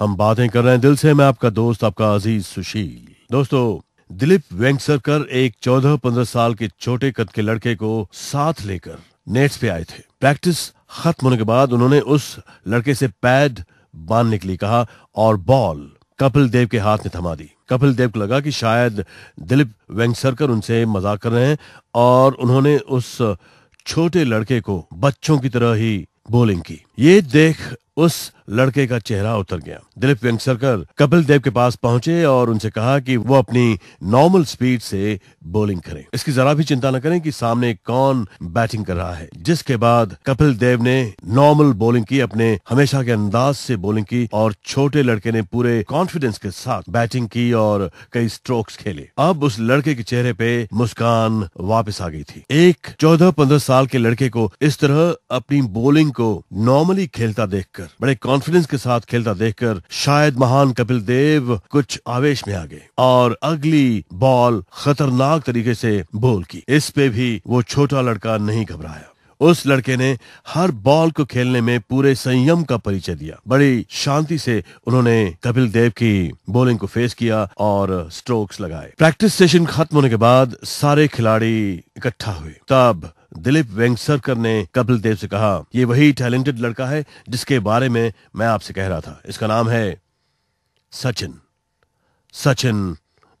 हम बातें कर रहे हैं दिल से मैं आपका दोस्त आपका अजीज सुशील दोस्तों दिलीप वेंकसरकर एक चौदह पंद्रह साल के छोटे कद के लड़के को साथ लेकर नेट्स पे आए थे प्रैक्टिस खत्म होने के बाद उन्होंने उस लड़के से पैड बांधने के लिए कहा और बॉल कपिल देव के हाथ में थमा दी कपिल देव को लगा कि शायद दिलीप वेंगसरकर उनसे मजाक कर रहे हैं और उन्होंने उस छोटे लड़के को बच्चों की तरह ही बोलिंग की ये देख उस लड़के का चेहरा उतर गया दिलीप वेंगसरकर कपिल देव के पास पहुंचे और उनसे कहा कि वो अपनी नॉर्मल स्पीड से बॉलिंग करें इसकी जरा भी चिंता न करें कि सामने कौन बैटिंग कर रहा है जिसके बाद कपिल देव ने नॉर्मल बॉलिंग की अपने हमेशा के अंदाज से बॉलिंग की और छोटे लड़के ने पूरे कॉन्फिडेंस के साथ बैटिंग की और कई स्ट्रोक्स खेले अब उस लड़के के चेहरे पे मुस्कान वापिस आ गई थी एक चौदह पंद्रह साल के लड़के को इस तरह अपनी बॉलिंग को नॉर्मल नॉर्मली खेलता देखकर बड़े कॉन्फिडेंस के साथ खेलता देखकर शायद महान कपिल देव कुछ आवेश में आ गए और अगली बॉल खतरनाक तरीके से बोल की इस पे भी वो छोटा लड़का नहीं घबराया उस लड़के ने हर बॉल को खेलने में पूरे संयम का परिचय दिया बड़ी शांति से उन्होंने कपिल देव की बॉलिंग को फेस किया और स्ट्रोक्स लगाए प्रैक्टिस सेशन खत्म होने के बाद सारे खिलाड़ी इकट्ठा हुए तब दिलीप वेंगसरकर ने कपिल देव से कहा ये वही टैलेंटेड लड़का है जिसके बारे में मैं आपसे कह रहा था इसका नाम है सचिन सचिन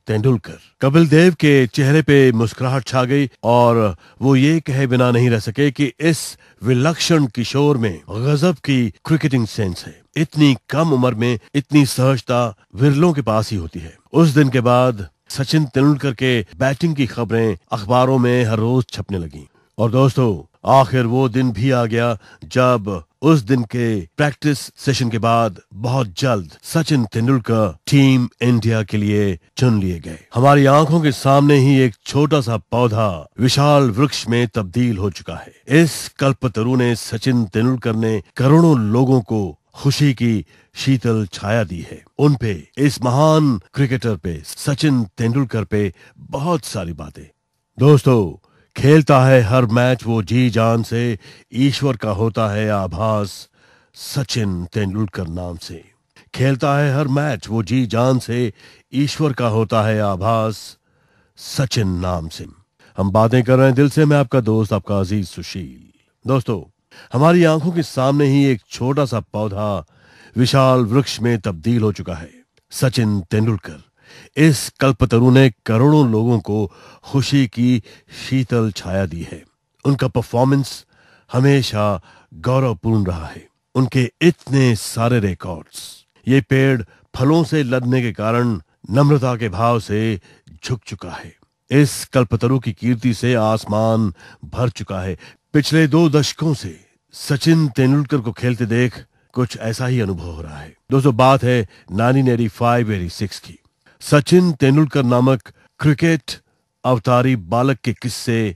तेंदुलकर कपिल देव के चेहरे पे मुस्कुराहट छा गई और वो ये कहे बिना नहीं रह सके कि इस विलक्षण किशोर में गजब की क्रिकेटिंग सेंस है इतनी कम उम्र में इतनी सहजता विरलों के पास ही होती है उस दिन के बाद सचिन तेंदुलकर के बैटिंग की खबरें अखबारों में हर रोज छपने लगी और दोस्तों आखिर वो दिन भी आ गया जब उस दिन के प्रैक्टिस सेशन के बाद बहुत जल्द सचिन तेंदुलकर टीम इंडिया के लिए चुन लिए गए हमारी आंखों के सामने ही एक छोटा सा पौधा विशाल वृक्ष में तब्दील हो चुका है इस कल्पतरु ने सचिन तेंदुलकर ने करोड़ों लोगों को खुशी की शीतल छाया दी है उन पे इस महान क्रिकेटर पे सचिन तेंदुलकर पे बहुत सारी बातें दोस्तों खेलता है हर मैच वो जी जान से ईश्वर का होता है आभास सचिन तेंदुलकर नाम से खेलता है हर मैच वो जी जान से ईश्वर का होता है आभास सचिन नाम से हम बातें कर रहे हैं दिल से मैं आपका दोस्त आपका अजीज सुशील दोस्तों हमारी आंखों के सामने ही एक छोटा सा पौधा विशाल वृक्ष में तब्दील हो चुका है सचिन तेंदुलकर इस कल्पतरु ने करोड़ों लोगों को खुशी की शीतल छाया दी है उनका परफॉर्मेंस हमेशा गौरवपूर्ण रहा है उनके इतने सारे रिकॉर्ड्स ये पेड़ फलों से लदने के कारण नम्रता के भाव से झुक चुका है इस कल्पतरु की कीर्ति से आसमान भर चुका है पिछले दो दशकों से सचिन तेंदुलकर को खेलते देख कुछ ऐसा ही अनुभव हो रहा है दोस्तों बात है नानी नेरी फाइव एरी सिक्स की सचिन तेंदुलकर नामक क्रिकेट अवतारी बालक के किस्से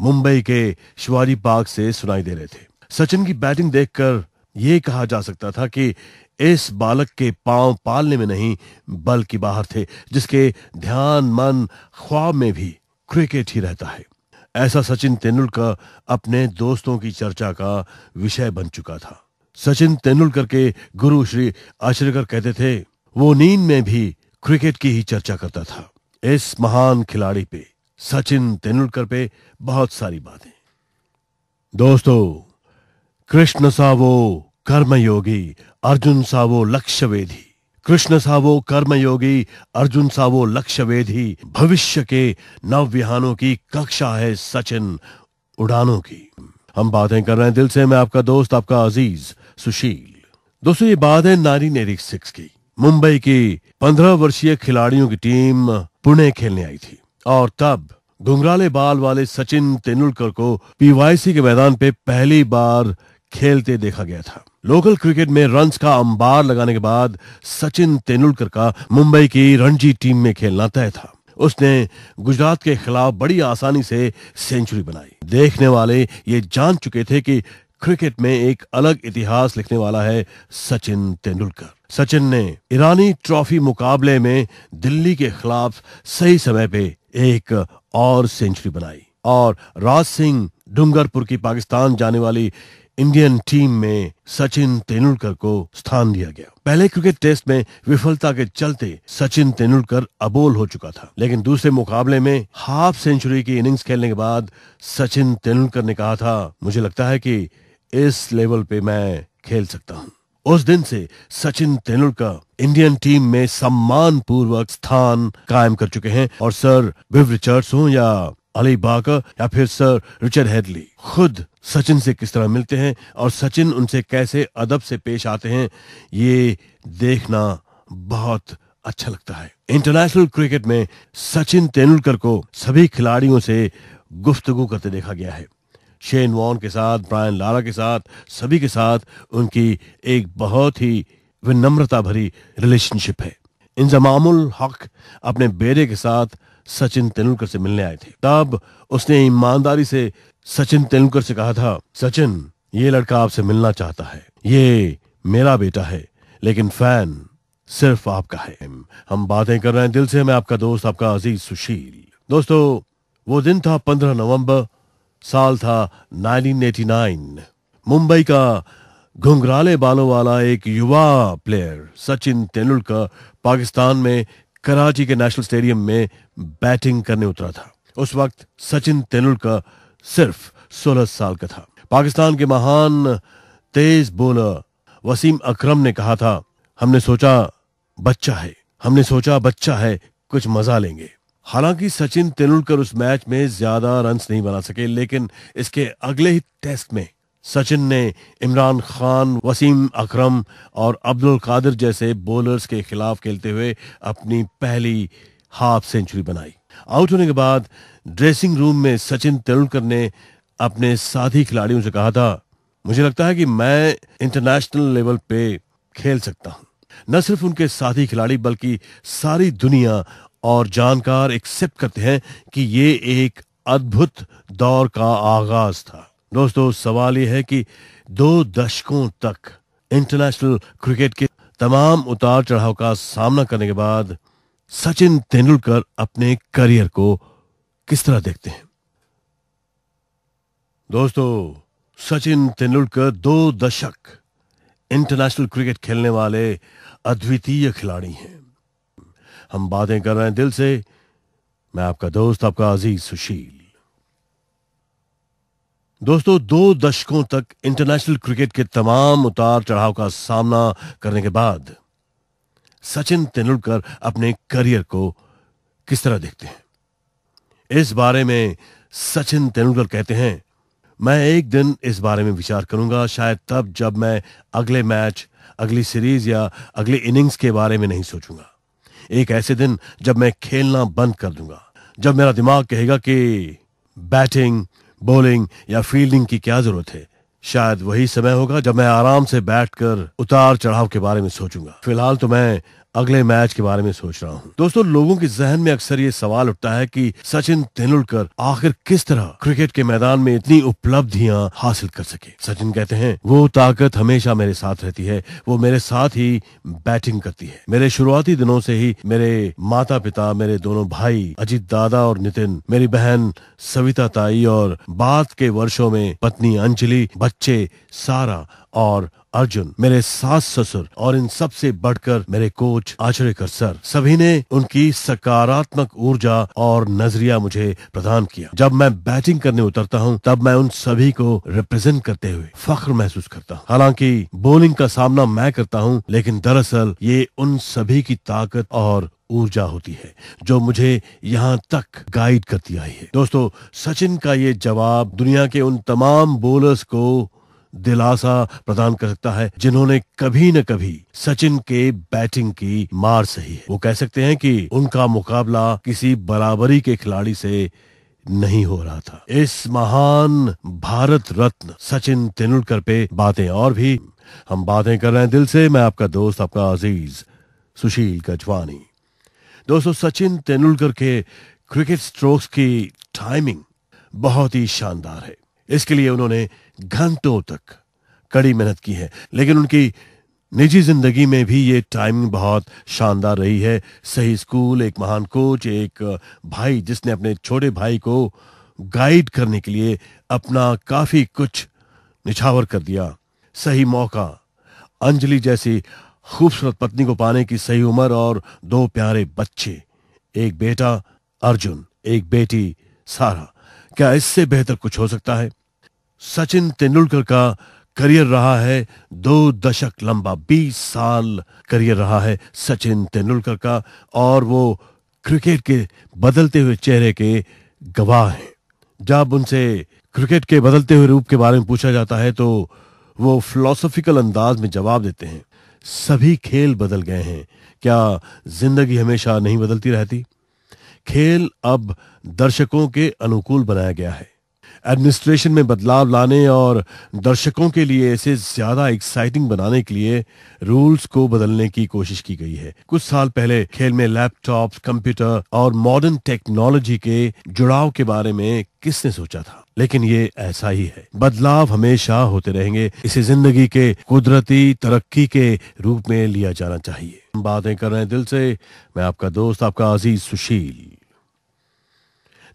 मुंबई के शिवाजी पार्क से सुनाई दे रहे थे सचिन की बैटिंग देखकर यह कहा जा सकता था कि इस बालक के पांव पालने में नहीं बल्कि बाहर थे जिसके ध्यान मन ख्वाब में भी क्रिकेट ही रहता है ऐसा सचिन तेंदुलकर अपने दोस्तों की चर्चा का विषय बन चुका था सचिन तेंदुलकर के गुरु श्री आश्रयकर कहते थे वो नींद में भी क्रिकेट की ही चर्चा करता था इस महान खिलाड़ी पे सचिन तेंदुलकर पे बहुत सारी बातें दोस्तों कृष्ण सावो कर्मयोगी अर्जुन सावो वेधी कृष्ण सावो कर्मयोगी अर्जुन सावो वेधी भविष्य के नवविहानों की कक्षा है सचिन उड़ानों की हम बातें कर रहे हैं दिल से मैं आपका दोस्त आपका अजीज सुशील दोस्तों ये बात है नारी नेरिक सिक्स की मुंबई की पंद्रह वर्षीय खिलाड़ियों की टीम पुणे खेलने आई थी और तब घुंघराले बाल वाले सचिन तेंदुलकर को पीवाईसी के मैदान पे पहली बार खेलते देखा गया था लोकल क्रिकेट में रन का अंबार लगाने के बाद सचिन तेंदुलकर का मुंबई की रणजी टीम में खेलना तय था उसने गुजरात के खिलाफ बड़ी आसानी से सेंचुरी बनाई देखने वाले ये जान चुके थे कि क्रिकेट में एक अलग इतिहास लिखने वाला है सचिन तेंदुलकर सचिन ने ईरानी ट्रॉफी मुकाबले में दिल्ली के खिलाफ सही समय पे एक और सेंचुरी बनाई और राज सिंह डूंगरपुर की पाकिस्तान जाने वाली इंडियन टीम में सचिन तेंदुलकर को स्थान दिया गया पहले क्रिकेट टेस्ट में विफलता के चलते सचिन तेंदुलकर अबोल हो चुका था लेकिन दूसरे मुकाबले में हाफ सेंचुरी की इनिंग्स खेलने के बाद सचिन तेंदुलकर ने कहा था मुझे लगता है कि इस लेवल पे मैं खेल सकता हूँ उस दिन से सचिन तेंदुलकर इंडियन टीम में सम्मान पूर्वक स्थान कायम कर चुके हैं और सर विव रिचर्ड्स हो या अली बाग या फिर सर रिचर्ड हेडली खुद सचिन से किस तरह मिलते हैं और सचिन उनसे कैसे अदब से पेश आते हैं ये देखना बहुत अच्छा लगता है इंटरनेशनल क्रिकेट में सचिन तेंदुलकर को सभी खिलाड़ियों से गुफ्तगु करते देखा गया है शेन वॉन के साथ ब्रायन लारा के साथ सभी के साथ उनकी एक बहुत ही विनम्रता भरी रिलेशनशिप है इंजमामुल हक अपने बेटे के साथ सचिन तेंदुलकर से मिलने आए थे तब उसने ईमानदारी से सचिन तेंदुलकर से कहा था सचिन ये लड़का आपसे मिलना चाहता है ये मेरा बेटा है लेकिन फैन सिर्फ आपका है हम बातें कर रहे हैं दिल से मैं आपका दोस्त आपका अजीज सुशील दोस्तों वो दिन था पंद्रह नवंबर साल था 1989 मुंबई का घुंघराले बालों वाला एक युवा प्लेयर सचिन तेंदुलकर पाकिस्तान में कराची के नेशनल स्टेडियम में बैटिंग करने उतरा था उस वक्त सचिन तेंदुलकर सिर्फ 16 साल का था पाकिस्तान के महान तेज बोलर वसीम अकरम ने कहा था हमने सोचा बच्चा है हमने सोचा बच्चा है कुछ मजा लेंगे हालांकि सचिन तेंदुलकर उस मैच में ज्यादा रन नहीं बना सके लेकिन इसके अगले ही टेस्ट में सचिन ने इमरान खान वसीम अकरम और अब्दुल कादिर जैसे बॉलर्स के खिलाफ खेलते हुए अपनी पहली हाफ सेंचुरी बनाई आउट होने के बाद ड्रेसिंग रूम में सचिन तेंदुलकर ने अपने साथी खिलाड़ियों से कहा था मुझे लगता है कि मैं इंटरनेशनल लेवल पे खेल सकता हूँ न सिर्फ उनके साथी खिलाड़ी बल्कि सारी दुनिया और जानकार एक्सेप्ट करते हैं कि ये एक अद्भुत दौर का आगाज था दोस्तों सवाल यह है कि दो दशकों तक इंटरनेशनल क्रिकेट के तमाम उतार चढ़ाव का सामना करने के बाद सचिन तेंदुलकर अपने करियर को किस तरह देखते हैं दोस्तों सचिन तेंदुलकर दो दशक इंटरनेशनल क्रिकेट खेलने वाले अद्वितीय खिलाड़ी हैं हम बातें कर रहे हैं दिल से मैं आपका दोस्त आपका अजीज सुशील दोस्तों दो दशकों तक इंटरनेशनल क्रिकेट के तमाम उतार चढ़ाव का सामना करने के बाद सचिन तेंदुलकर अपने करियर को किस तरह देखते हैं इस बारे में सचिन तेंदुलकर कहते हैं मैं एक दिन इस बारे में विचार करूंगा शायद तब जब मैं अगले मैच अगली सीरीज या अगली इनिंग्स के बारे में नहीं सोचूंगा एक ऐसे दिन जब मैं खेलना बंद कर दूंगा जब मेरा दिमाग कहेगा कि बैटिंग बॉलिंग या फील्डिंग की क्या जरूरत है शायद वही समय होगा जब मैं आराम से बैठकर उतार चढ़ाव के बारे में सोचूंगा फिलहाल तो मैं अगले मैच के बारे में सोच रहा हूँ दोस्तों लोगों के जहन में अक्सर ये सवाल उठता है कि सचिन तेंदुलकर आखिर किस तरह क्रिकेट के मैदान में इतनी उपलब्धियां हासिल कर सके सचिन कहते हैं वो ताकत हमेशा मेरे साथ रहती है वो मेरे साथ ही बैटिंग करती है मेरे शुरुआती दिनों से ही मेरे माता पिता मेरे दोनों भाई अजीत दादा और नितिन मेरी बहन सविता ताई और बाद के वर्षों में पत्नी अंजलि बच्चे सारा और अर्जुन मेरे सास ससुर और इन सब से बढ़कर मेरे कोच आचर्य कर सर सभी ने उनकी सकारात्मक ऊर्जा और नजरिया मुझे प्रदान किया जब मैं बैटिंग करने उतरता हूँ तब मैं उन सभी को रिप्रेजेंट करते हुए फख्र महसूस करता हूँ हालांकि बोलिंग का सामना मैं करता हूँ लेकिन दरअसल ये उन सभी की ताकत और ऊर्जा होती है जो मुझे यहाँ तक गाइड करती आई है दोस्तों सचिन का ये जवाब दुनिया के उन तमाम बोलर्स को दिलासा प्रदान कर सकता है जिन्होंने कभी न कभी सचिन के बैटिंग की मार सही है वो कह सकते हैं कि उनका मुकाबला किसी बराबरी के खिलाड़ी से नहीं हो रहा था इस महान भारत रत्न सचिन तेंदुलकर पे बातें और भी हम बातें कर रहे हैं दिल से मैं आपका दोस्त आपका अजीज सुशील गजवानी दोस्तों सचिन तेंदुलकर के क्रिकेट स्ट्रोक्स की टाइमिंग बहुत ही शानदार है इसके लिए उन्होंने घंटों तक कड़ी मेहनत की है लेकिन उनकी निजी जिंदगी में भी ये टाइमिंग बहुत शानदार रही है सही स्कूल एक महान कोच एक भाई जिसने अपने छोटे भाई को गाइड करने के लिए अपना काफी कुछ निछावर कर दिया सही मौका अंजलि जैसी खूबसूरत पत्नी को पाने की सही उम्र और दो प्यारे बच्चे एक बेटा अर्जुन एक बेटी सारा क्या इससे बेहतर कुछ हो सकता है सचिन तेंदुलकर का करियर रहा है दो दशक लंबा बीस साल करियर रहा है सचिन तेंदुलकर का और वो क्रिकेट के बदलते हुए चेहरे के गवाह हैं जब उनसे क्रिकेट के बदलते हुए रूप के बारे में पूछा जाता है तो वो फिलोसॉफिकल अंदाज में जवाब देते हैं सभी खेल बदल गए हैं क्या जिंदगी हमेशा नहीं बदलती रहती खेल अब दर्शकों के अनुकूल बनाया गया है एडमिनिस्ट्रेशन में बदलाव लाने और दर्शकों के लिए इसे ज्यादा एक्साइटिंग बनाने के लिए रूल्स को बदलने की कोशिश की गई है कुछ साल पहले खेल में लैपटॉप कंप्यूटर और मॉडर्न टेक्नोलॉजी के जुड़ाव के बारे में किसने सोचा था लेकिन ये ऐसा ही है बदलाव हमेशा होते रहेंगे इसे जिंदगी के कुदरती तरक्की के रूप में लिया जाना चाहिए बातें कर रहे हैं दिल से मैं आपका दोस्त आपका अजीज सुशील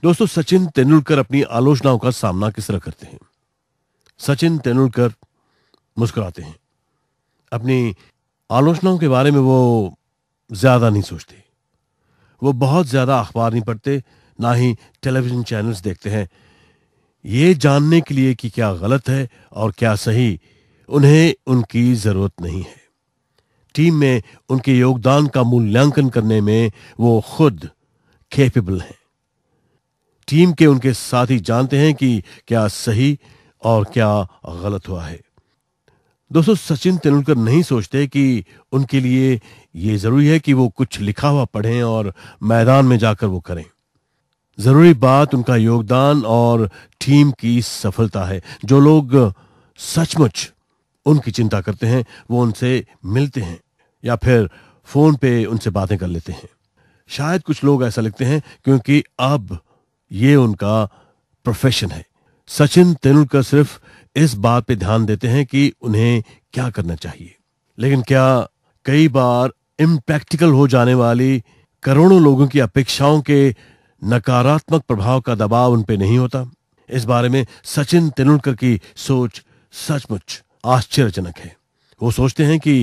दोस्तों सचिन तेंदुलकर अपनी आलोचनाओं का सामना किस तरह करते हैं सचिन तेंदुलकर मुस्कुराते हैं अपनी आलोचनाओं के बारे में वो ज्यादा नहीं सोचते वो बहुत ज्यादा अखबार नहीं पढ़ते ना ही टेलीविजन चैनल्स देखते हैं ये जानने के लिए कि क्या गलत है और क्या सही उन्हें उनकी जरूरत नहीं है टीम में उनके योगदान का मूल्यांकन करने में वो खुद केपेबल हैं टीम के उनके साथी जानते हैं कि क्या सही और क्या गलत हुआ है दोस्तों सचिन तेंदुलकर नहीं सोचते कि उनके लिए ये जरूरी है कि वो कुछ लिखा हुआ पढ़ें और मैदान में जाकर वो करें जरूरी बात उनका योगदान और टीम की सफलता है जो लोग सचमुच उनकी चिंता करते हैं वो उनसे मिलते हैं या फिर फोन पे उनसे बातें कर लेते हैं शायद कुछ लोग ऐसा लिखते हैं क्योंकि अब ये उनका प्रोफेशन है सचिन तेंदुलकर सिर्फ इस बात पे ध्यान देते हैं कि उन्हें क्या करना चाहिए लेकिन क्या कई बार इम्प्रैक्टिकल हो जाने वाली करोड़ों लोगों की अपेक्षाओं के नकारात्मक प्रभाव का दबाव उन नहीं होता इस बारे में सचिन तेंदुलकर की सोच सचमुच आश्चर्यजनक है वो सोचते हैं कि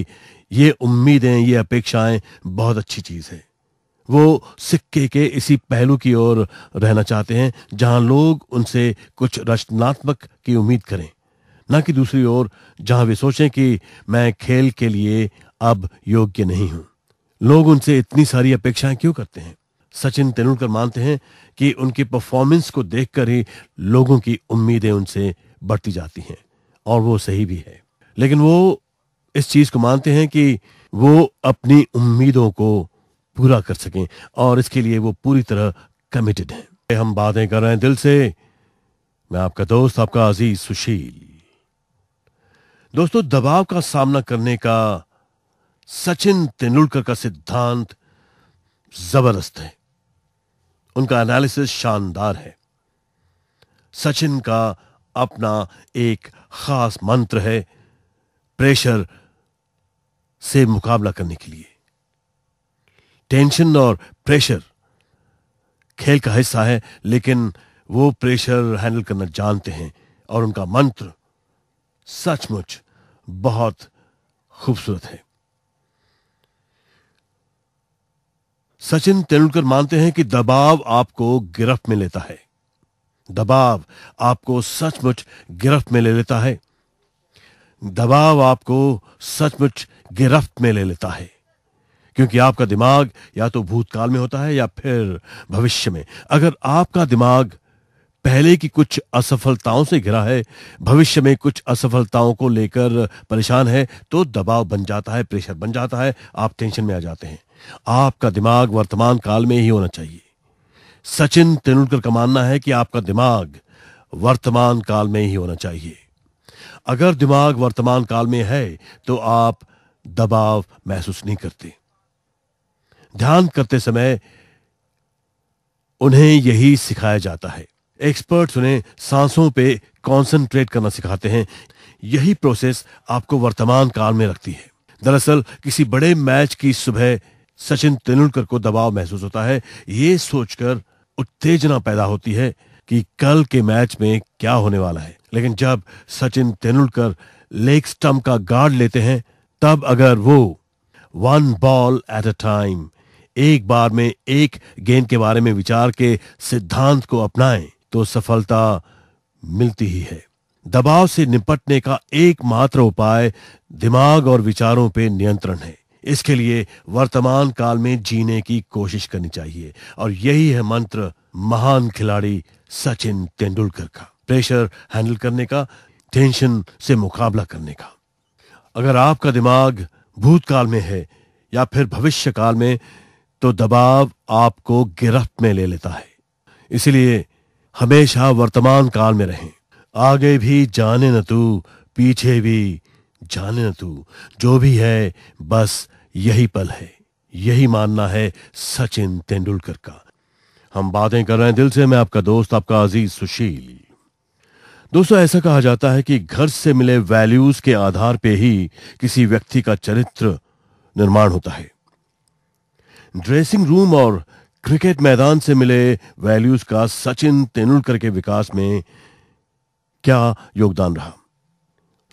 ये उम्मीदें ये अपेक्षाएं बहुत अच्छी चीज है वो सिक्के के इसी पहलू की ओर रहना चाहते हैं जहां लोग उनसे कुछ रचनात्मक की उम्मीद करें न कि दूसरी ओर जहां वे सोचें कि मैं खेल के लिए अब योग्य नहीं हूं लोग उनसे इतनी सारी अपेक्षाएं क्यों करते हैं सचिन तेंदुलकर मानते हैं कि उनकी परफॉर्मेंस को देखकर ही लोगों की उम्मीदें उनसे बढ़ती जाती हैं और वो सही भी है लेकिन वो इस चीज को मानते हैं कि वो अपनी उम्मीदों को पूरा कर सकें और इसके लिए वो पूरी तरह कमिटेड हैं हम बातें कर रहे हैं दिल से मैं आपका दोस्त आपका अजीज सुशील दोस्तों दबाव का सामना करने का सचिन तेंदुलकर का सिद्धांत जबरदस्त है उनका एनालिसिस शानदार है सचिन का अपना एक खास मंत्र है प्रेशर से मुकाबला करने के लिए टेंशन और प्रेशर खेल का हिस्सा है लेकिन वो प्रेशर हैंडल करना जानते हैं और उनका मंत्र सचमुच बहुत खूबसूरत है सचिन तेंदुलकर मानते हैं कि दबाव आपको गिरफ्त में लेता है दबाव आपको सचमुच गिरफ्त में ले लेता है दबाव आपको सचमुच गिरफ्त में ले लेता है क्योंकि आपका दिमाग या तो भूतकाल में होता है या फिर भविष्य में अगर आपका दिमाग पहले की कुछ असफलताओं से घिरा है भविष्य में कुछ असफलताओं को लेकर परेशान है तो दबाव बन जाता है प्रेशर बन जाता है आप टेंशन में आ जाते हैं आपका दिमाग वर्तमान काल में ही होना चाहिए सचिन तेंदुलकर का मानना है कि आपका दिमाग वर्तमान काल में ही होना चाहिए अगर दिमाग वर्तमान काल में है तो आप दबाव महसूस नहीं करते ध्यान करते समय उन्हें यही सिखाया जाता है एक्सपर्ट्स उन्हें सांसों पे कंसंट्रेट करना सिखाते हैं यही प्रोसेस आपको वर्तमान काल में रखती है दरअसल किसी बड़े मैच की सुबह सचिन तेंदुलकर को दबाव महसूस होता है ये सोचकर उत्तेजना पैदा होती है कि कल के मैच में क्या होने वाला है लेकिन जब सचिन तेंदुलकर लेग स्टम्प का गार्ड लेते हैं तब अगर वो one ball at a time एक बार में एक गेंद के बारे में विचार के सिद्धांत को अपनाएं तो सफलता मिलती ही है दबाव से निपटने का एकमात्र उपाय दिमाग और विचारों पर नियंत्रण है इसके लिए वर्तमान काल में जीने की कोशिश करनी चाहिए और यही है मंत्र महान खिलाड़ी सचिन तेंदुलकर का प्रेशर हैंडल करने का टेंशन से मुकाबला करने का अगर आपका दिमाग भूतकाल में है या फिर भविष्य काल में तो दबाव आपको गिरफ्त में ले लेता है इसलिए हमेशा वर्तमान काल में रहें आगे भी जाने न तू पीछे भी जाने न तू जो भी है बस यही पल है यही मानना है सचिन तेंदुलकर का हम बातें कर रहे हैं दिल से मैं आपका दोस्त आपका अजीज सुशील दोस्तों ऐसा कहा जाता है कि घर से मिले वैल्यूज के आधार पे ही किसी व्यक्ति का चरित्र निर्माण होता है ड्रेसिंग रूम और क्रिकेट मैदान से मिले वैल्यूज का सचिन तेंदुलकर के विकास में क्या योगदान रहा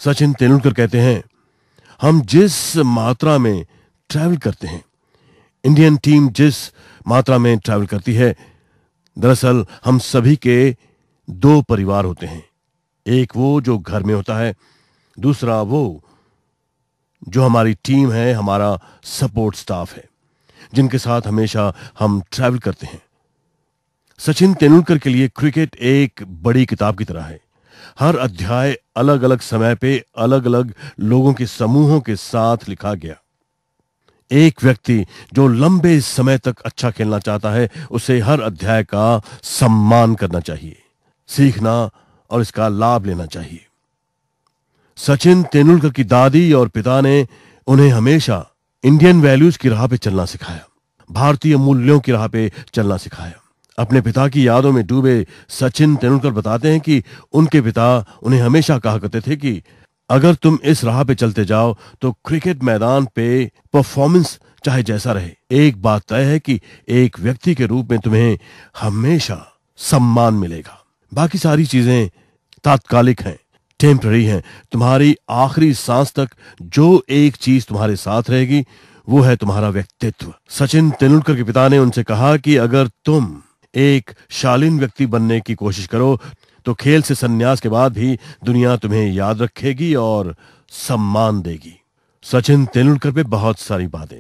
सचिन तेंदुलकर कहते हैं हम जिस मात्रा में ट्रैवल करते हैं इंडियन टीम जिस मात्रा में ट्रैवल करती है दरअसल हम सभी के दो परिवार होते हैं एक वो जो घर में होता है दूसरा वो जो हमारी टीम है हमारा सपोर्ट स्टाफ है जिनके साथ हमेशा हम ट्रैवल करते हैं सचिन तेंदुलकर के लिए क्रिकेट एक बड़ी किताब की तरह है हर अध्याय अलग अलग समय पे अलग अलग लोगों के समूहों के साथ लिखा गया एक व्यक्ति जो लंबे समय तक अच्छा खेलना चाहता है उसे हर अध्याय का सम्मान करना चाहिए सीखना और इसका लाभ लेना चाहिए सचिन तेंदुलकर की दादी और पिता ने उन्हें हमेशा इंडियन वैल्यूज की राह पे चलना सिखाया भारतीय मूल्यों की राह पे चलना सिखाया अपने पिता की यादों में डूबे सचिन तेंदुलकर बताते हैं कि उनके पिता उन्हें हमेशा कहा करते थे कि अगर तुम इस राह पे चलते जाओ तो क्रिकेट मैदान पे परफॉर्मेंस चाहे जैसा रहे एक बात तय है कि एक व्यक्ति के रूप में तुम्हें हमेशा सम्मान मिलेगा बाकी सारी चीजें तात्कालिक हैं टेम्प्ररी हैं तुम्हारी आखिरी सांस तक जो एक चीज तुम्हारे साथ रहेगी वो है तुम्हारा व्यक्तित्व सचिन तेंदुलकर के पिता ने उनसे कहा कि अगर तुम एक शालीन व्यक्ति बनने की कोशिश करो तो खेल से संन्यास के बाद भी दुनिया तुम्हें याद रखेगी और सम्मान देगी सचिन तेंदुलकर पे बहुत सारी बातें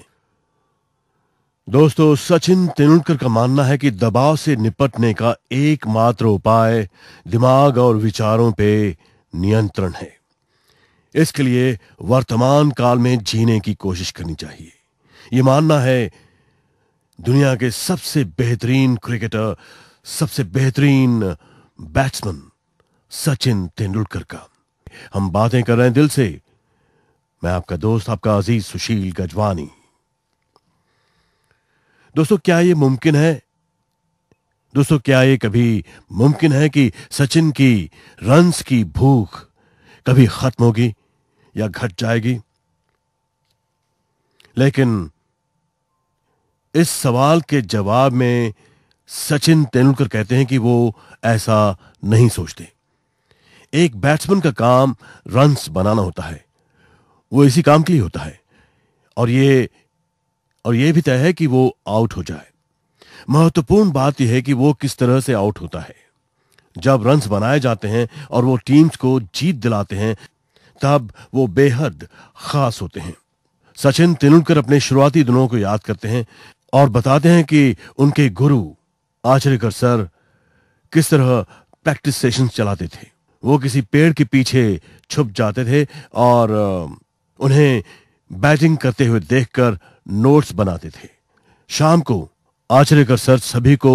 दोस्तों सचिन तेंदुलकर का मानना है कि दबाव से निपटने का एकमात्र उपाय दिमाग और विचारों पे नियंत्रण है इसके लिए वर्तमान काल में जीने की कोशिश करनी चाहिए यह मानना है दुनिया के सबसे बेहतरीन क्रिकेटर सबसे बेहतरीन बैट्समैन सचिन तेंदुलकर का हम बातें कर रहे हैं दिल से मैं आपका दोस्त आपका अजीज सुशील गजवानी दोस्तों क्या यह मुमकिन है दोस्तों क्या ये कभी मुमकिन है कि सचिन की रन्स की भूख कभी खत्म होगी या घट जाएगी लेकिन इस सवाल के जवाब में सचिन तेंदुलकर कहते हैं कि वो ऐसा नहीं सोचते एक बैट्समैन का काम रन्स बनाना होता है वो इसी काम के लिए होता है और ये और ये भी तय है कि वो आउट हो जाए महत्वपूर्ण बात यह है कि वो किस तरह से आउट होता है जब रन्स बनाए जाते हैं और वो टीम्स को जीत दिलाते हैं तब वो बेहद खास होते हैं सचिन तेंदुलकर अपने शुरुआती दिनों को याद करते हैं और बताते हैं कि उनके गुरु आचरेकर सर किस तरह प्रैक्टिस सेशन चलाते थे वो किसी पेड़ के पीछे छुप जाते थे और उन्हें बैटिंग करते हुए देखकर नोट्स बनाते थे शाम को आचर्य कर सर सभी को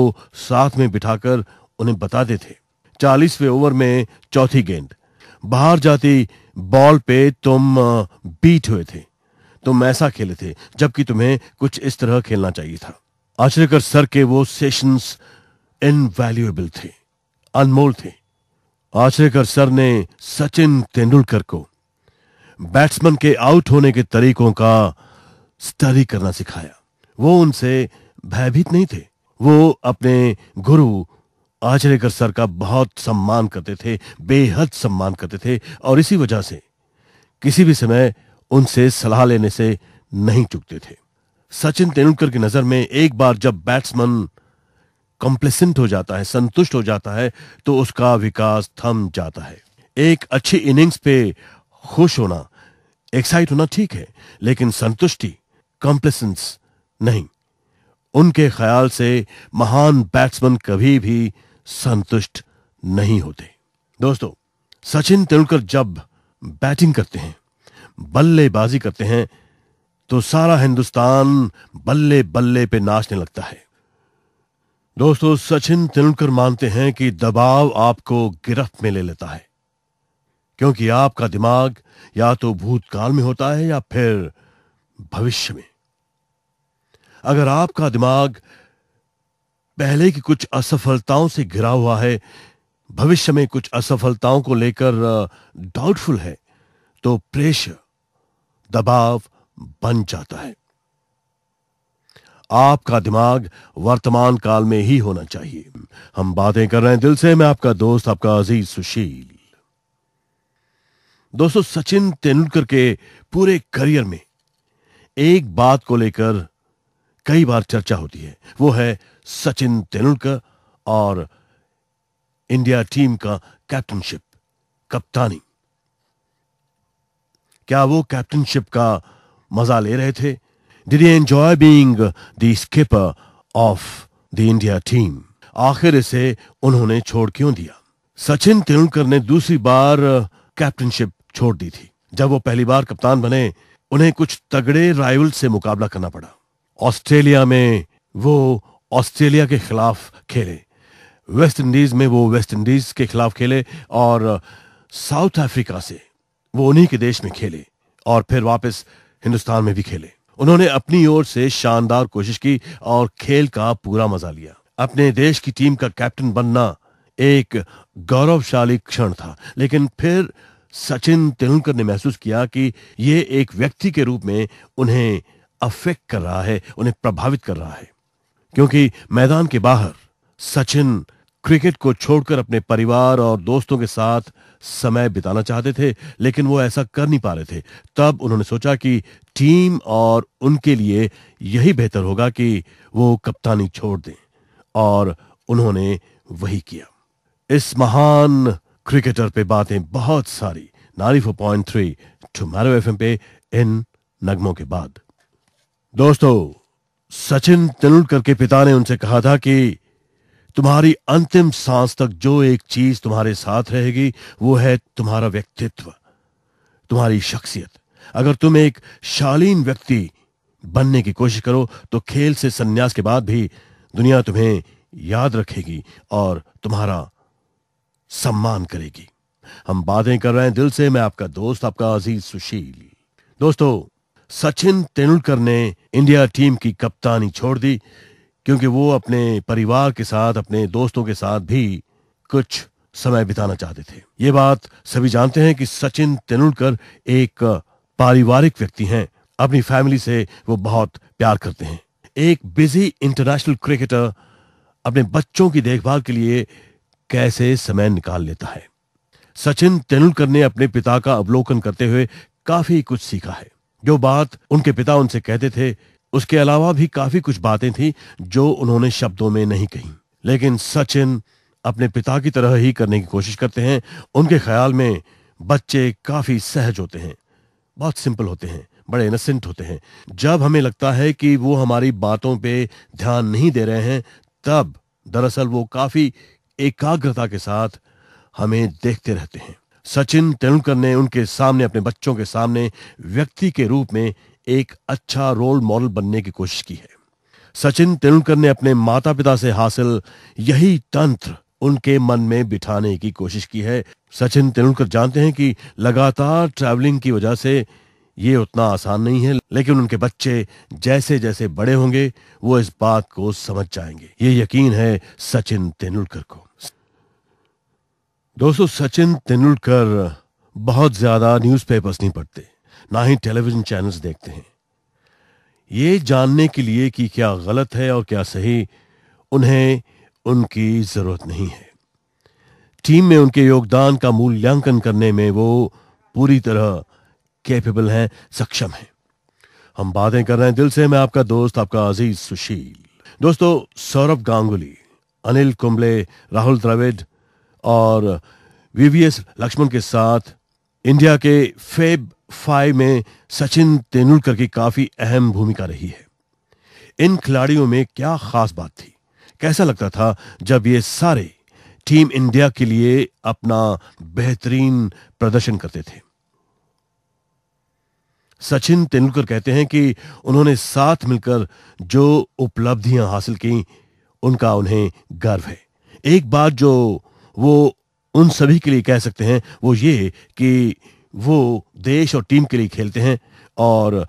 साथ में बिठाकर उन्हें बताते थे चालीसवे ओवर में चौथी गेंद बाहर जाती बॉल पे तुम बीट हुए थे तुम ऐसा खेले थे जबकि तुम्हें कुछ इस तरह खेलना चाहिए था आचरेकर सर के वो सेशंस इनवैल्यूएबल थे अनमोल थे आचरेकर सर ने सचिन तेंदुलकर को बैट्समैन के आउट होने के तरीकों का स्टडी करना सिखाया वो उनसे भयभीत नहीं थे वो अपने गुरु आचरेकर सर का बहुत सम्मान करते थे बेहद सम्मान करते थे और इसी वजह से किसी भी समय उनसे सलाह लेने से नहीं चुकते थे सचिन तेंदुलकर की नजर में एक बार जब बैट्समैन कॉम्प्लेसेंट हो जाता है संतुष्ट हो जाता है तो उसका विकास थम जाता है एक अच्छी इनिंग्स पे खुश होना एक्साइट होना ठीक है लेकिन संतुष्टि कॉम्प्लेसेंस नहीं उनके ख्याल से महान बैट्समैन कभी भी संतुष्ट नहीं होते दोस्तों सचिन तेंदुलकर जब बैटिंग करते हैं बल्लेबाजी करते हैं तो सारा हिंदुस्तान बल्ले बल्ले पे नाचने लगता है दोस्तों सचिन तेंदुलकर मानते हैं कि दबाव आपको गिरफ्त में ले लेता है क्योंकि आपका दिमाग या तो भूतकाल में होता है या फिर भविष्य में अगर आपका दिमाग पहले की कुछ असफलताओं से घिरा हुआ है भविष्य में कुछ असफलताओं को लेकर डाउटफुल है तो प्रेशर दबाव बन जाता है आपका दिमाग वर्तमान काल में ही होना चाहिए हम बातें कर रहे हैं दिल से मैं आपका दोस्त आपका अजीज सुशील दोस्तों सचिन तेंदुलकर के पूरे करियर में एक बात को लेकर कई बार चर्चा होती है वो है सचिन तेंदुलकर और इंडिया टीम का कैप्टनशिप कप्तानी क्या वो कैप्टनशिप का मजा ले रहे थे did you enjoy being the skipper of the India team आखिर इसे उन्होंने छोड़ क्यों दिया सचिन तेंदुलकर ने दूसरी बार कैप्टनशिप छोड़ दी थी जब वो पहली बार कप्तान बने उन्हें कुछ तगड़े राइवल से मुकाबला करना पड़ा ऑस्ट्रेलिया में वो ऑस्ट्रेलिया के खिलाफ खेले वेस्ट इंडीज में वो वेस्ट इंडीज के खिलाफ खेले और साउथ अफ्रीका से वो उन्हीं के देश में खेले और फिर वापस हिंदुस्तान में भी खेले उन्होंने अपनी ओर से शानदार कोशिश की और खेल का पूरा मजा लिया अपने देश की टीम का कैप्टन बनना एक गौरवशाली क्षण था लेकिन फिर सचिन तेंदुलकर ने महसूस किया कि ये एक व्यक्ति के रूप में उन्हें अफेक्ट कर रहा है उन्हें प्रभावित कर रहा है क्योंकि मैदान के बाहर सचिन क्रिकेट को छोड़कर अपने परिवार और दोस्तों के साथ समय बिताना चाहते थे लेकिन वो ऐसा कर नहीं पा रहे थे तब उन्होंने सोचा कि टीम और उनके लिए यही बेहतर होगा कि वो कप्तानी छोड़ दें और उन्होंने वही किया इस महान क्रिकेटर पे बातें बहुत सारी नारी four point three two F पे इन नगमों के बाद दोस्तों सचिन तेंदुलकर के पिता ने उनसे कहा था कि तुम्हारी अंतिम सांस तक जो एक चीज तुम्हारे साथ रहेगी वो है तुम्हारा व्यक्तित्व तुम्हारी शख्सियत अगर तुम एक शालीन व्यक्ति बनने की कोशिश करो तो खेल से संन्यास के बाद भी दुनिया तुम्हें याद रखेगी और तुम्हारा सम्मान करेगी हम बातें कर रहे हैं दिल से मैं आपका दोस्त आपका अजीज सुशील दोस्तों सचिन तेंदुलकर ने इंडिया टीम की कप्तानी छोड़ दी क्योंकि वो अपने परिवार के साथ अपने दोस्तों के साथ भी कुछ समय बिताना चाहते थे ये बात सभी जानते हैं कि सचिन तेंदुलकर एक पारिवारिक व्यक्ति हैं अपनी फैमिली से वो बहुत प्यार करते हैं एक बिजी इंटरनेशनल क्रिकेटर अपने बच्चों की देखभाल के लिए कैसे समय निकाल लेता है सचिन तेंदुलकर ने अपने पिता का अवलोकन करते हुए काफी कुछ सीखा है जो बात उनके पिता उनसे कहते थे उसके अलावा भी काफी कुछ बातें थी जो उन्होंने शब्दों में नहीं कही लेकिन सचिन अपने पिता की तरह ही करने की कोशिश करते हैं उनके ख्याल में बच्चे काफी सहज होते हैं बहुत सिंपल होते हैं बड़े इनसेंट होते हैं जब हमें लगता है कि वो हमारी बातों पे ध्यान नहीं दे रहे हैं तब दरअसल वो काफी एकाग्रता के साथ हमें देखते रहते हैं सचिन तेंदुलकर ने उनके सामने अपने बच्चों के सामने व्यक्ति के रूप में एक अच्छा रोल मॉडल बनने की कोशिश की है सचिन तेंदुलकर ने अपने माता पिता से हासिल यही तंत्र उनके मन में बिठाने की कोशिश की है सचिन तेंदुलकर जानते हैं कि लगातार ट्रैवलिंग की वजह से ये उतना आसान नहीं है लेकिन उनके बच्चे जैसे जैसे बड़े होंगे वो इस बात को समझ जाएंगे ये यकीन है सचिन तेंदुलकर को दोस्तों सचिन तेंदुलकर बहुत ज़्यादा न्यूज़पेपर्स नहीं पढ़ते ना ही टेलीविज़न चैनल्स देखते हैं ये जानने के लिए कि क्या गलत है और क्या सही उन्हें उनकी ज़रूरत नहीं है टीम में उनके योगदान का मूल्यांकन करने में वो पूरी तरह कैपेबल हैं सक्षम हैं हम बातें कर रहे हैं दिल से मैं आपका दोस्त आपका अजीज सुशील दोस्तों सौरभ गांगुली अनिल कुंबले राहुल द्रविड़ और वीवीएस लक्ष्मण के साथ इंडिया के फेब फाइव में सचिन तेंदुलकर की काफी अहम भूमिका रही है इन खिलाड़ियों में क्या खास बात थी कैसा लगता था जब ये सारे टीम इंडिया के लिए अपना बेहतरीन प्रदर्शन करते थे सचिन तेंदुलकर कहते हैं कि उन्होंने साथ मिलकर जो उपलब्धियां हासिल की उनका उन्हें गर्व है एक बात जो वो उन सभी के लिए कह सकते हैं वो ये कि वो देश और टीम के लिए खेलते हैं और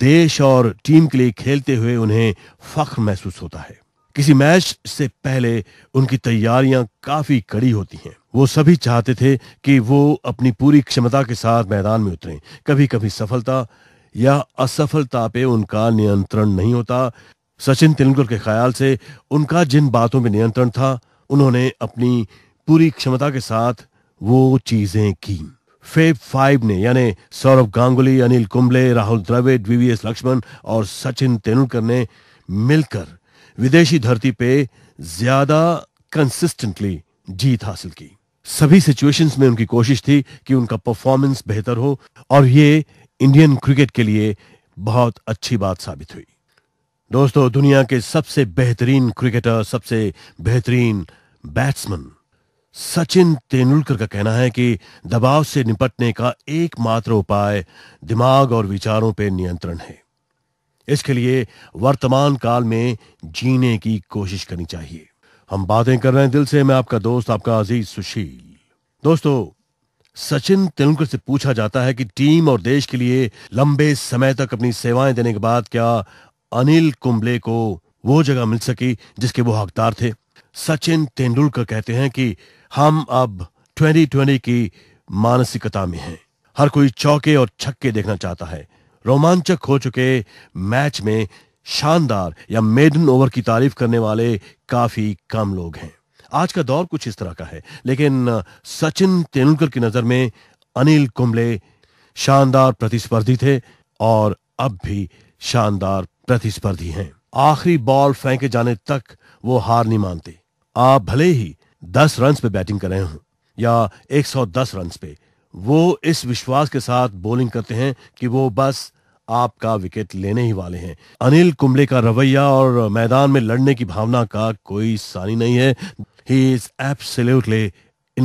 देश और टीम के लिए खेलते हुए उन्हें फख्र महसूस होता है किसी मैच से पहले उनकी तैयारियां काफी कड़ी होती हैं वो सभी चाहते थे कि वो अपनी पूरी क्षमता के साथ मैदान में उतरें कभी कभी सफलता या असफलता पे उनका नियंत्रण नहीं होता सचिन तेंदुलकर के ख्याल से उनका जिन बातों पर नियंत्रण था उन्होंने अपनी पूरी क्षमता के साथ वो चीजें की फेब फाइव ने यानी सौरभ गांगुली अनिल कुंबले राहुल द्रविड वीवीएस लक्ष्मण और सचिन तेंदुलकर ने मिलकर विदेशी धरती पे ज्यादा कंसिस्टेंटली जीत हासिल की सभी सिचुएशंस में उनकी कोशिश थी कि उनका परफॉर्मेंस बेहतर हो और ये इंडियन क्रिकेट के लिए बहुत अच्छी बात साबित हुई दोस्तों दुनिया के सबसे बेहतरीन क्रिकेटर सबसे बेहतरीन बैट्समैन सचिन तेंदुलकर का कहना है कि दबाव से निपटने का एकमात्र उपाय दिमाग और विचारों पर नियंत्रण है इसके लिए वर्तमान काल में जीने की कोशिश करनी चाहिए हम बातें कर रहे हैं दिल से मैं आपका दोस्त आपका अजीज सुशील दोस्तों सचिन तेंदुलकर से पूछा जाता है कि टीम और देश के लिए लंबे समय तक अपनी सेवाएं देने के बाद क्या अनिल कुंबले को वो जगह मिल सकी जिसके वो हकदार थे सचिन तेंदुलकर कहते हैं कि हम अब 2020 की मानसिकता में हैं हर कोई चौके और छक्के देखना चाहता है रोमांचक हो चुके मैच में शानदार या मेडन ओवर की तारीफ करने वाले काफी कम लोग हैं आज का दौर कुछ इस तरह का है लेकिन सचिन तेंदुलकर की नजर में अनिल कुंबले शानदार प्रतिस्पर्धी थे और अब भी शानदार प्रतिस्पर्धी हैं आखिरी बॉल फेंके जाने तक वो हार नहीं मानते आप भले ही दस रन पे बैटिंग कर रहे हो या एक सौ दस रन पे वो इस विश्वास के साथ बॉलिंग करते हैं कि वो बस आपका विकेट लेने ही वाले हैं अनिल कुंबले का रवैया और मैदान में लड़ने की भावना का कोई सानी नहीं है he is absolutely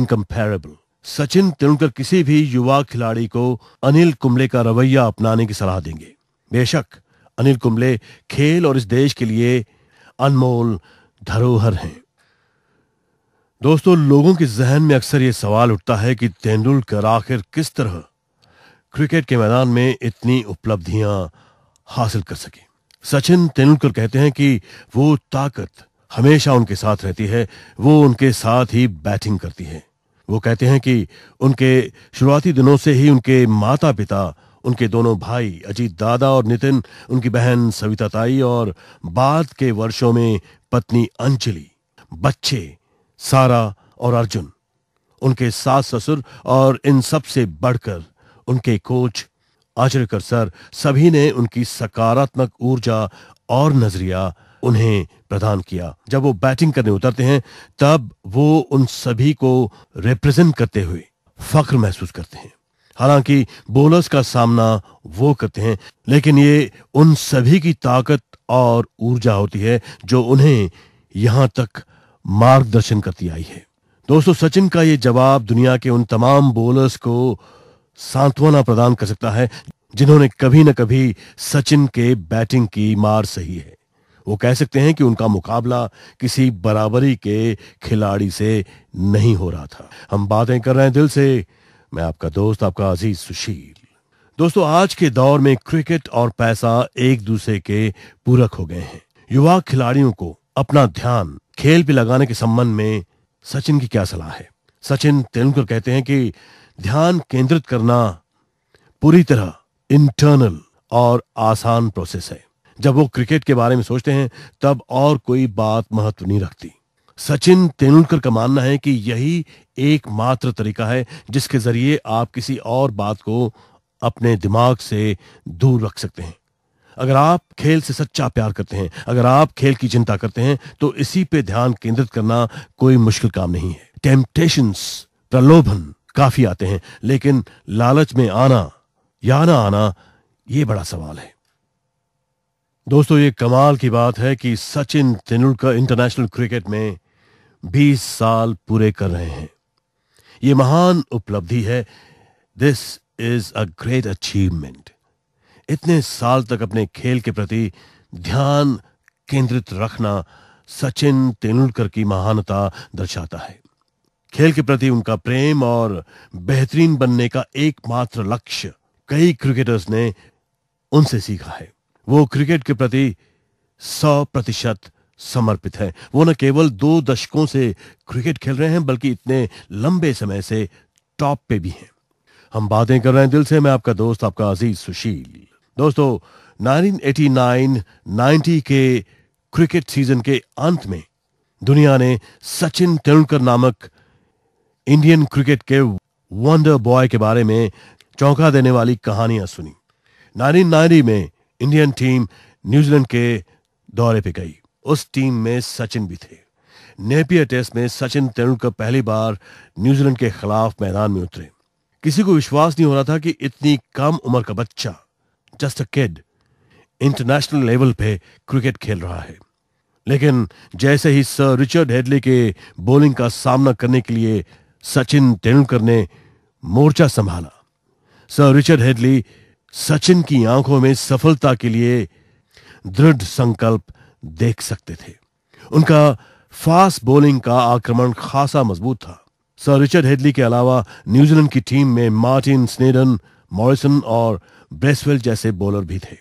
incomparable Sachin Tendulkar किसी भी युवा खिलाड़ी को अनिल कुंबले का रवैया अपनाने की सलाह देंगे बेशक अनिल कुंबले खेल और इस देश के लिए अनमोल धरोहर हैं दोस्तों लोगों के जहन में अक्सर ये सवाल उठता है कि तेंदुलकर आखिर किस तरह क्रिकेट के मैदान में इतनी उपलब्धियां हासिल कर सके सचिन तेंदुलकर कहते हैं कि वो ताकत हमेशा उनके साथ रहती है वो उनके साथ ही बैटिंग करती है वो कहते हैं कि उनके शुरुआती दिनों से ही उनके माता पिता उनके दोनों भाई अजीत दादा और नितिन उनकी बहन सविता ताई और बाद के वर्षों में पत्नी अंजलि बच्चे सारा और अर्जुन उनके सास ससुर और इन सब से बढ़कर उनके कोच आचरकर सर सभी ने उनकी सकारात्मक ऊर्जा और नजरिया उन्हें प्रदान किया जब वो बैटिंग करने उतरते हैं तब वो उन सभी को रिप्रेजेंट करते हुए फख्र महसूस करते हैं हालांकि बोलर्स का सामना वो करते हैं लेकिन ये उन सभी की ताकत और ऊर्जा होती है जो उन्हें यहां तक मार्गदर्शन करती आई है दोस्तों सचिन का यह जवाब दुनिया के उन तमाम बोलर्स को सांत्वना प्रदान कर सकता है जिन्होंने कभी न कभी सचिन के बैटिंग की मार सही है वो कह सकते हैं कि उनका मुकाबला किसी बराबरी के खिलाड़ी से नहीं हो रहा था हम बातें कर रहे हैं दिल से मैं आपका दोस्त आपका अजीज सुशील दोस्तों आज के दौर में क्रिकेट और पैसा एक दूसरे के पूरक हो गए हैं युवा खिलाड़ियों को अपना ध्यान खेल पे लगाने के संबंध में सचिन की क्या सलाह है सचिन तेंदुलकर कहते हैं कि ध्यान केंद्रित करना पूरी तरह इंटरनल और आसान प्रोसेस है जब वो क्रिकेट के बारे में सोचते हैं तब और कोई बात महत्व नहीं रखती सचिन तेंदुलकर का मानना है कि यही एकमात्र तरीका है जिसके जरिए आप किसी और बात को अपने दिमाग से दूर रख सकते हैं अगर आप खेल से सच्चा प्यार करते हैं अगर आप खेल की चिंता करते हैं तो इसी पे ध्यान केंद्रित करना कोई मुश्किल काम नहीं है टेम्पटेशंस प्रलोभन काफी आते हैं लेकिन लालच में आना या ना आना ये बड़ा सवाल है दोस्तों ये कमाल की बात है कि सचिन तेंदुलकर इंटरनेशनल क्रिकेट में 20 साल पूरे कर रहे हैं ये महान उपलब्धि है this is a great achievement इतने साल तक अपने खेल के प्रति ध्यान केंद्रित रखना सचिन तेंदुलकर की महानता दर्शाता है खेल के प्रति उनका प्रेम और बेहतरीन बनने का एकमात्र लक्ष्य कई क्रिकेटर्स ने उनसे सीखा है वो क्रिकेट के प्रति सौ प्रतिशत समर्पित है वो न केवल दो दशकों से क्रिकेट खेल रहे हैं बल्कि इतने लंबे समय से टॉप पे भी हैं हम बातें कर रहे हैं दिल से मैं आपका दोस्त आपका अजीज सुशील दोस्तों 1989-90 के क्रिकेट सीजन के अंत में दुनिया ने सचिन तेंदुलकर नामक इंडियन क्रिकेट के वंडर बॉय के बारे में चौंका देने वाली कहानियां सुनी 1990 में इंडियन टीम न्यूजीलैंड के दौरे पे गई उस टीम में सचिन भी थे नेपियर टेस्ट में सचिन तेंदुलकर पहली बार न्यूजीलैंड के खिलाफ मैदान में उतरे किसी को विश्वास नहीं हो रहा था कि इतनी कम उम्र का बच्चा just a kid international level पे क्रिकेट खेल रहा है लेकिन जैसे ही सर रिचर्ड हेडली के बॉलिंग का सामना करने के लिए सचिन तेंदुलकर ने मोर्चा संभाला सर रिचर्ड हेडली सचिन की आंखों में सफलता के लिए दृढ़ संकल्प देख सकते थे उनका फास्ट बॉलिंग का आक्रमण खासा मजबूत था सर रिचर्ड हेडली के अलावा न्यूजीलैंड की टीम में मार्टिन स्नेडन मॉरिसन और ब्रेसवेल जैसे बॉलर भी थे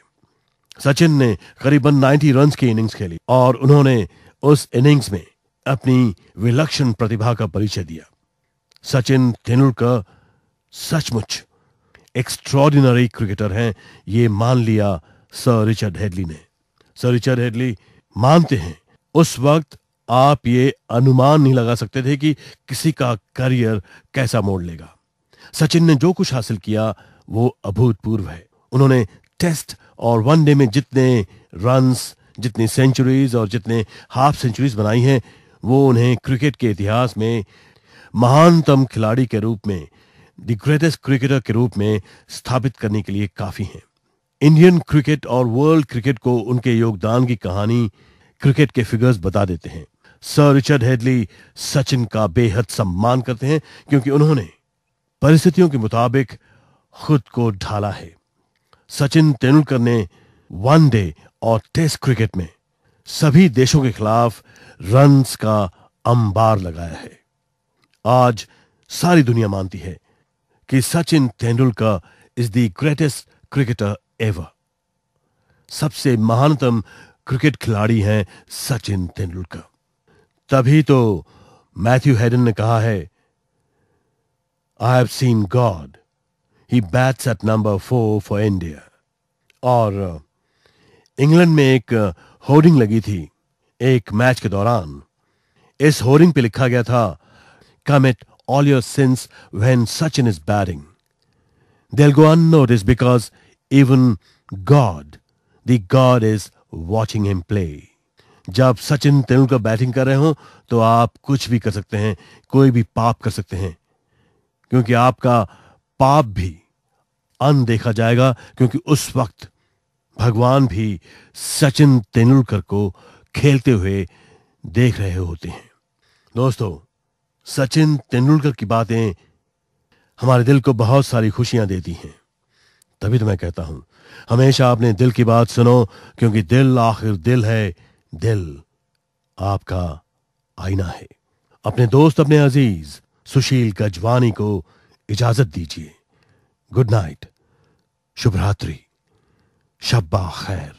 सचिन ने करीबन 90 रन की इनिंग्स खेली और उन्होंने उस इनिंग्स में अपनी विलक्षण प्रतिभा का परिचय दिया सचिन तेंदुलकर सचमुच एक्स्ट्रॉर्डिनरी क्रिकेटर हैं ये मान लिया सर रिचर्ड हेडली ने सर रिचर्ड हेडली मानते हैं उस वक्त आप ये अनुमान नहीं लगा सकते थे कि किसी का करियर कैसा मोड़ लेगा सचिन ने जो कुछ हासिल किया वो अभूतपूर्व है उन्होंने टेस्ट और वनडे में जितने रन्स जितनी सेंचुरीज और जितने हाफ सेंचुरीज बनाई हैं वो उन्हें क्रिकेट के इतिहास में महानतम खिलाड़ी के रूप में द ग्रेटेस्ट क्रिकेटर के रूप में स्थापित करने के लिए काफी हैं इंडियन क्रिकेट और वर्ल्ड क्रिकेट को उनके योगदान की कहानी क्रिकेट के फिगर्स बता देते हैं सर रिचर्ड हेडली सचिन का बेहद सम्मान करते हैं क्योंकि उन्होंने परिस्थितियों के मुताबिक खुद को ढाला है सचिन तेंदुलकर ने वनडे और टेस्ट क्रिकेट में सभी देशों के खिलाफ रन का अंबार लगाया है आज सारी दुनिया मानती है कि Sachin Tendulkar is the greatest cricketer ever सबसे महानतम क्रिकेट खिलाड़ी हैं सचिन तेंदुलकर तभी तो मैथ्यू हेडन ने कहा है I have seen God he bats at number four for India और इंग्लैंड uh, में एक होर्डिंग uh, लगी थी एक मैच के दौरान इस होर्डिंग पे लिखा गया था commit all your sins when Sachin is batting they'll go unnoticed because even God the God is watching him play जब सचिन तेंदुलकर बैटिंग कर रहे हो तो आप कुछ भी कर सकते हैं कोई भी पाप कर सकते हैं क्योंकि आपका पाप भी अनदेखा जाएगा क्योंकि उस वक्त भगवान भी सचिन तेंदुलकर को खेलते हुए देख रहे होते हैं दोस्तों सचिन तेंदुलकर की बातें हमारे दिल को बहुत सारी खुशियां देती हैं तभी तो मैं कहता हूं हमेशा अपने दिल की बात सुनो क्योंकि दिल आखिर दिल है दिल आपका आईना है अपने दोस्त अपने अजीज सुशील गजवानी को इजाजत दीजिए Good night. Shubhratri. Shabba Khair.